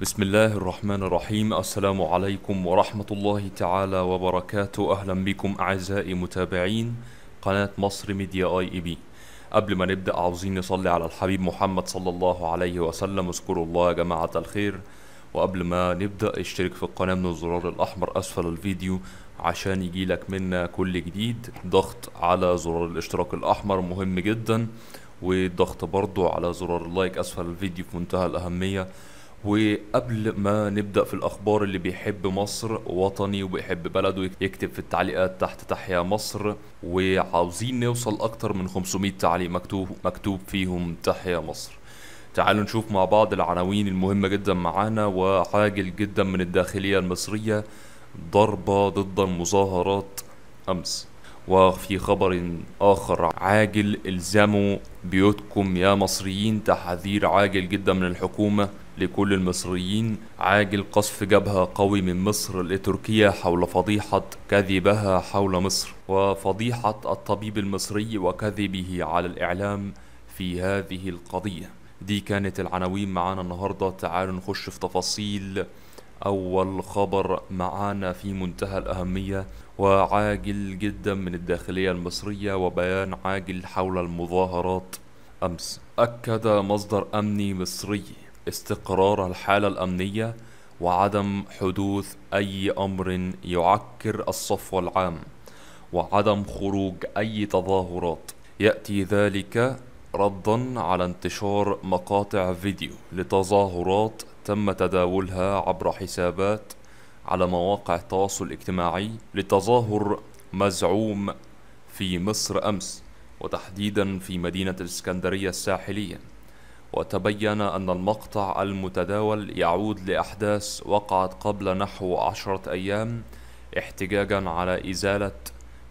بسم الله الرحمن الرحيم السلام عليكم ورحمة الله تعالى وبركاته أهلا بكم أعزائي متابعين قناة مصر ميديا آي إي بي قبل ما نبدأ عاوزين نصلي على الحبيب محمد صلى الله عليه وسلم اذكروا الله يا جماعة الخير وقبل ما نبدأ اشترك في القناة من الزرار الأحمر أسفل الفيديو عشان يجيلك منا كل جديد ضغط على زرار الاشتراك الأحمر مهم جدا والضغط برضو على زرار اللايك أسفل الفيديو في منتهى الأهمية وقبل ما نبدا في الاخبار اللي بيحب مصر وطني وبيحب بلده يكتب في التعليقات تحت تحيا مصر وعاوزين نوصل اكتر من 500 تعليق مكتوب مكتوب فيهم تحيا مصر تعالوا نشوف مع بعض العناوين المهمة جدا معانا وعاجل جدا من الداخلية المصرية ضربة ضد المظاهرات أمس وفي خبر آخر عاجل إلزموا بيوتكم يا مصريين تحذير عاجل جدا من الحكومة لكل المصريين عاجل قصف جبهة قوي من مصر لتركيا حول فضيحة كذبها حول مصر وفضيحة الطبيب المصري وكذبه على الإعلام في هذه القضية دي كانت العناوين معانا النهاردة تعالوا نخش في تفاصيل أول خبر معانا في منتهى الأهمية وعاجل جدا من الداخلية المصرية وبيان عاجل حول المظاهرات أمس أكد مصدر أمني مصري استقرار الحالة الأمنية وعدم حدوث أي أمر يعكر الصفو العام وعدم خروج أي تظاهرات يأتي ذلك ردا على انتشار مقاطع فيديو لتظاهرات تم تداولها عبر حسابات على مواقع التواصل الاجتماعي لتظاهر مزعوم في مصر أمس وتحديدا في مدينة الإسكندرية الساحلية وتبين أن المقطع المتداول يعود لأحداث وقعت قبل نحو عشرة أيام احتجاجا على إزالة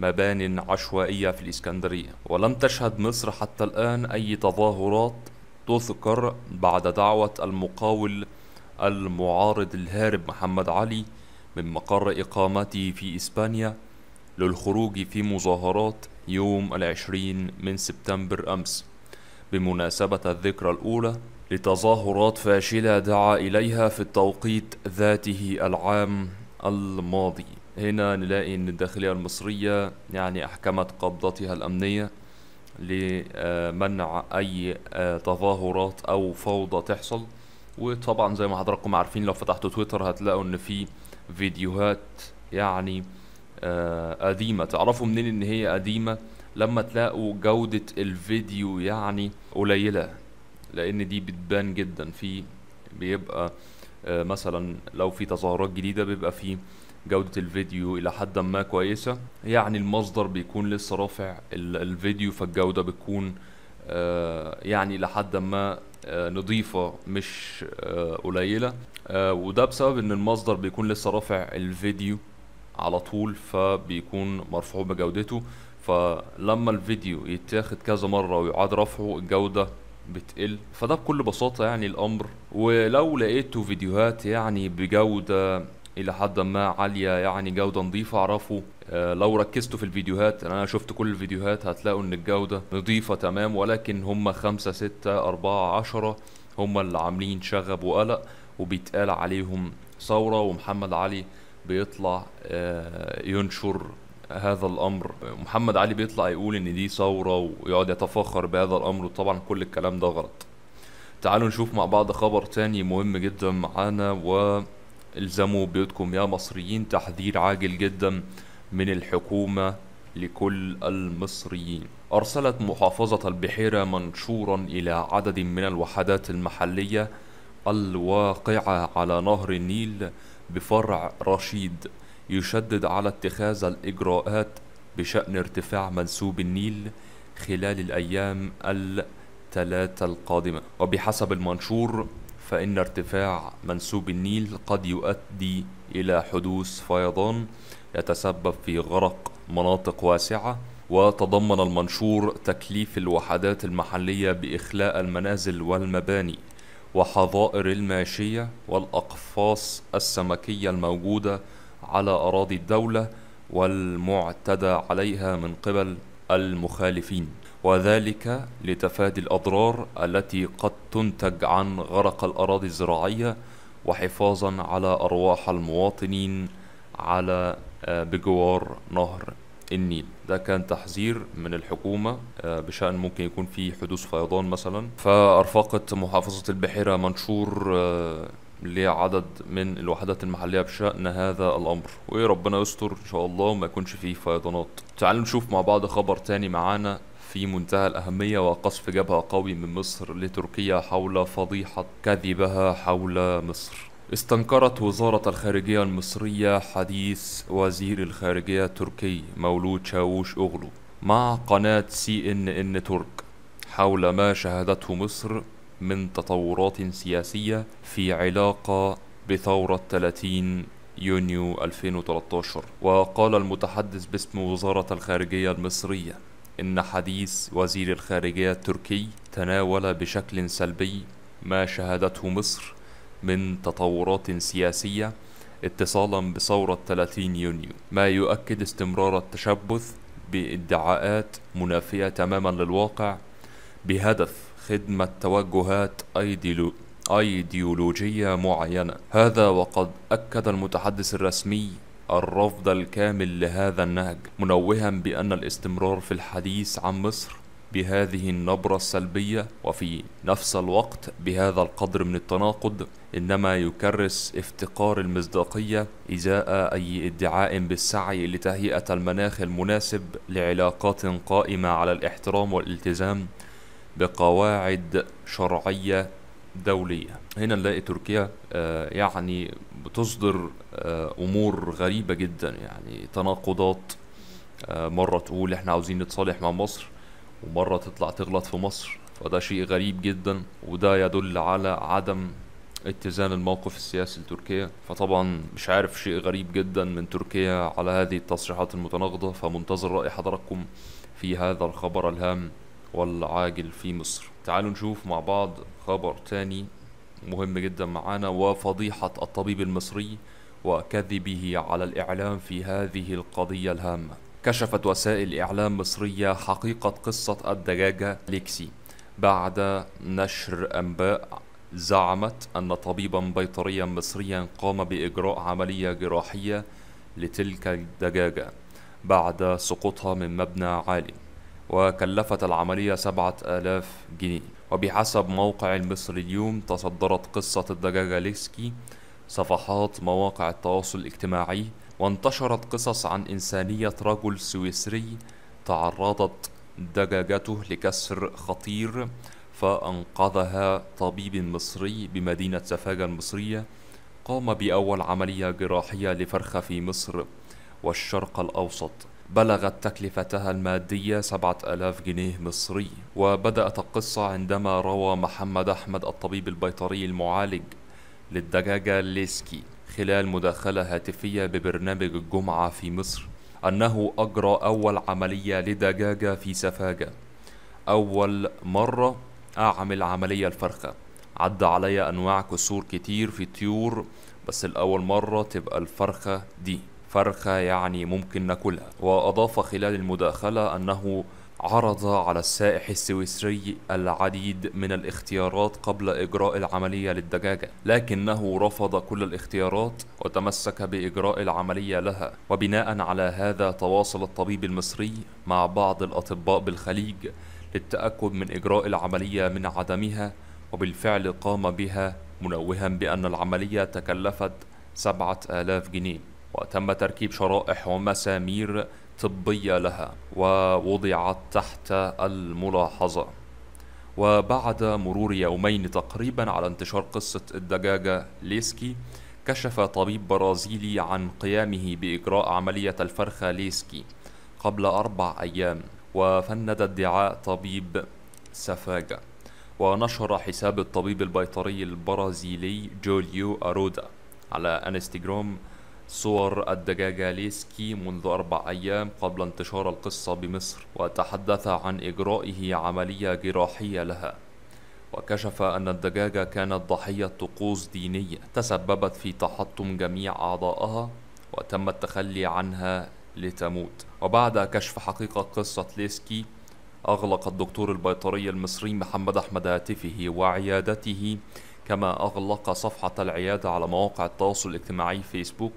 مبان عشوائية في الإسكندرية ولم تشهد مصر حتى الآن أي تظاهرات تذكر بعد دعوة المقاول المعارض الهارب محمد علي من مقر إقامته في إسبانيا للخروج في مظاهرات يوم العشرين من سبتمبر أمس بمناسبة الذكرى الأولى لتظاهرات فاشلة دعا إليها في التوقيت ذاته العام الماضي هنا نلاقي أن الداخلية المصرية يعني أحكمت قبضتها الأمنية لمنع أي آه، تظاهرات أو فوضى تحصل وطبعا زي ما حضراتكم عارفين لو فتحتوا تويتر هتلاقوا ان في فيديوهات يعني آه، قديمه تعرفوا منين ان هي قديمه لما تلاقوا جودة الفيديو يعني قليلة لأن دي بتبان جدا في بيبقى آه، مثلا لو في تظاهرات جديدة بيبقى في جودة الفيديو إلى حد ما كويسة يعني المصدر بيكون لسه رافع الفيديو فالجودة بتكون آه، يعني إلى حد ما آه، نظيفة مش قليلة وده بسبب إن المصدر بيكون لسه رافع الفيديو على طول فبيكون مرفوع بجودته فلما الفيديو يتاخد كذا مره ويعاد رفعه الجوده بتقل فده بكل بساطه يعني الامر ولو لقيتوا فيديوهات يعني بجوده الى حد ما عاليه يعني جوده نظيفه اعرفوا أه لو ركزتوا في الفيديوهات يعني انا شفت كل الفيديوهات هتلاقوا ان الجوده نظيفه تمام ولكن هم خمسة ستة أربعة عشرة هم اللي عاملين شغب وقلق وبيتقال عليهم ثوره ومحمد علي بيطلع أه ينشر هذا الامر محمد علي بيطلع يقول ان دي ثوره ويقعد يتفخر بهذا الامر وطبعا كل الكلام ده غلط تعالوا نشوف مع بعض خبر تاني مهم جدا معانا والزموا بيوتكم يا مصريين تحذير عاجل جدا من الحكومه لكل المصريين أرسلت محافظة البحيرة منشورا إلى عدد من الوحدات المحلية الواقعة على نهر النيل بفرع رشيد يشدد على اتخاذ الإجراءات بشأن ارتفاع منسوب النيل خلال الأيام الثلاثة القادمة وبحسب المنشور فإن ارتفاع منسوب النيل قد يؤدي إلى حدوث فيضان يتسبب في غرق مناطق واسعة وتضمن المنشور تكليف الوحدات المحلية بإخلاء المنازل والمباني وحظائر الماشية والأقفاص السمكية الموجودة على أراضي الدولة والمعتدى عليها من قبل المخالفين وذلك لتفادي الأضرار التي قد تنتج عن غرق الأراضي الزراعية وحفاظا على أرواح المواطنين على آه، بجوار نهر النيل ده كان تحذير من الحكومة آه، بشأن ممكن يكون في حدوث فيضان مثلا فأرفقت محافظة البحيرة منشور آه، لعدد من الوحدات المحلية بشأن هذا الأمر وإيه ربنا يستر إن شاء الله وما يكونش فيه فيضانات تعالوا نشوف مع بعض خبر تاني معانا في منتهى الأهمية وقصف جبهة قوي من مصر لتركيا حول فضيحة كذبها حول مصر استنكرت وزارة الخارجية المصرية حديث وزير الخارجية التركي مولود شاووش أغلو مع قناة سي إن إن ترك حول ما شهدته مصر من تطورات سياسية في علاقة بثورة 30 يونيو 2013 وقال المتحدث باسم وزارة الخارجية المصرية إن حديث وزير الخارجية التركي تناول بشكل سلبي ما شهدته مصر من تطورات سياسية اتصالا بثورة 30 يونيو ما يؤكد استمرار التشبث بادعاءات منافية تماما للواقع بهدف خدمة توجهات أيديلو أيديولوجية معينة هذا وقد أكد المتحدث الرسمي الرفض الكامل لهذا النهج منوها بأن الاستمرار في الحديث عن مصر بهذه النبرة السلبية وفي نفس الوقت بهذا القدر من التناقض إنما يكرس افتقار المصداقية إزاء أي ادعاء بالسعي لتهيئة المناخ المناسب لعلاقات قائمة على الاحترام والالتزام بقواعد شرعية دولية هنا نلاقي تركيا آه، يعني بتصدر آه، أمور غريبة جدا يعني تناقضات آه، مرة تقول احنا عاوزين نتصالح مع مصر ومرة تطلع تغلط في مصر فده شيء غريب جدا وده يدل على عدم اتزان الموقف السياسي لتركيا فطبعا مش عارف شيء غريب جدا من تركيا على هذه التصريحات المتناقضة فمنتظر رأي حضراتكم في هذا الخبر الهام والعاجل في مصر تعالوا نشوف مع بعض خبر تاني مهم جدا معانا وفضيحة الطبيب المصري وكذبه على الإعلام في هذه القضية الهامة كشفت وسائل إعلام مصرية حقيقة قصة الدجاجة ليكسي بعد نشر أنباء زعمت أن طبيبا بيطريا مصريا قام بإجراء عملية جراحية لتلك الدجاجة بعد سقوطها من مبنى عالي وكلفت العملية 7000 جنيه وبحسب موقع المصري اليوم تصدرت قصة الدجاجة ليسكي صفحات مواقع التواصل الاجتماعي وانتشرت قصص عن إنسانية رجل سويسري تعرضت دجاجته لكسر خطير فأنقذها طبيب مصري بمدينة سفاجة المصرية قام بأول عملية جراحية لفرخة في مصر والشرق الأوسط بلغت تكلفتها المادية سبعة ألاف جنيه مصري وبدأت القصة عندما روى محمد أحمد الطبيب البيطري المعالج للدجاجة ليسكي خلال مداخلة هاتفية ببرنامج الجمعة في مصر أنه أجرى أول عملية لدجاجة في سفاجة أول مرة أعمل عملية الفرخة عدى عليا أنواع كسور كتير في طيور بس الأول مرة تبقى الفرخة دي فرخة يعني ممكن ناكلها وأضاف خلال المداخلة أنه عرض على السائح السويسري العديد من الاختيارات قبل إجراء العملية للدجاجة لكنه رفض كل الاختيارات وتمسك بإجراء العملية لها وبناء على هذا تواصل الطبيب المصري مع بعض الأطباء بالخليج للتأكد من إجراء العملية من عدمها وبالفعل قام بها منوها بأن العملية تكلفت سبعة آلاف جنيه وتم تركيب شرائح ومسامير طبية لها ووضعت تحت الملاحظة وبعد مرور يومين تقريبا على انتشار قصة الدجاجة ليسكي كشف طبيب برازيلي عن قيامه بإجراء عملية الفرخة ليسكي قبل أربع أيام وفند ادعاء طبيب سفاجة ونشر حساب الطبيب البيطري البرازيلي جوليو أرودا على انستغرام صور الدجاجة ليسكي منذ أربع أيام قبل انتشار القصة بمصر وتحدث عن إجرائه عملية جراحية لها وكشف أن الدجاجة كانت ضحية طقوس دينية تسببت في تحطم جميع أعضائها وتم التخلي عنها لتموت وبعد كشف حقيقة قصة ليسكي أغلق الدكتور البيطري المصري محمد أحمد هاتفه وعيادته كما أغلق صفحة العيادة على مواقع التواصل الاجتماعي فيسبوك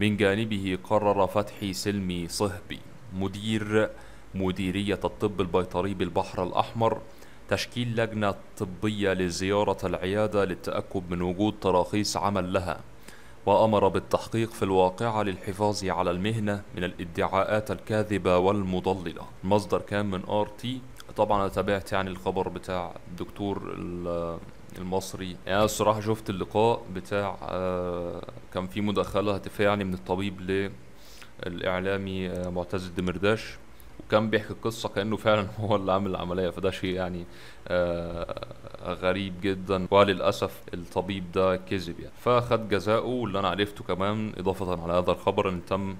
من جانبه قرر فتحي سلمي صهبي مدير مديرية الطب البيطري بالبحر الأحمر تشكيل لجنة طبية لزيارة العيادة للتأكد من وجود تراخيص عمل لها وأمر بالتحقيق في الواقعة للحفاظ على المهنة من الادعاءات الكاذبة والمضللة المصدر كان من آر تي طبعا أنا تابعت يعني الخبر بتاع الدكتور المصري يعني انا الصراحه شفت اللقاء بتاع آه، كان في مداخله هاتفيه يعني من الطبيب للاعلامي آه، معتز الدمرداش وكان بيحكي القصه كانه فعلا هو اللي عامل العمليه فده شيء يعني آه، غريب جدا وللاسف الطبيب ده كذب يعني فخد جزاؤه واللي انا عرفته كمان اضافه على هذا الخبر ان تم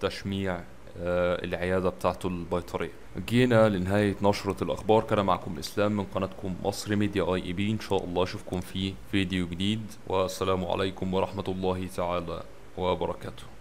تشميع آه، العياده بتاعته البيطريه جينا لنهايه نشره الاخبار كان معكم اسلام من قناتكم مصر ميديا اي اي بي ان شاء الله اشوفكم في فيديو جديد والسلام عليكم ورحمه الله تعالى وبركاته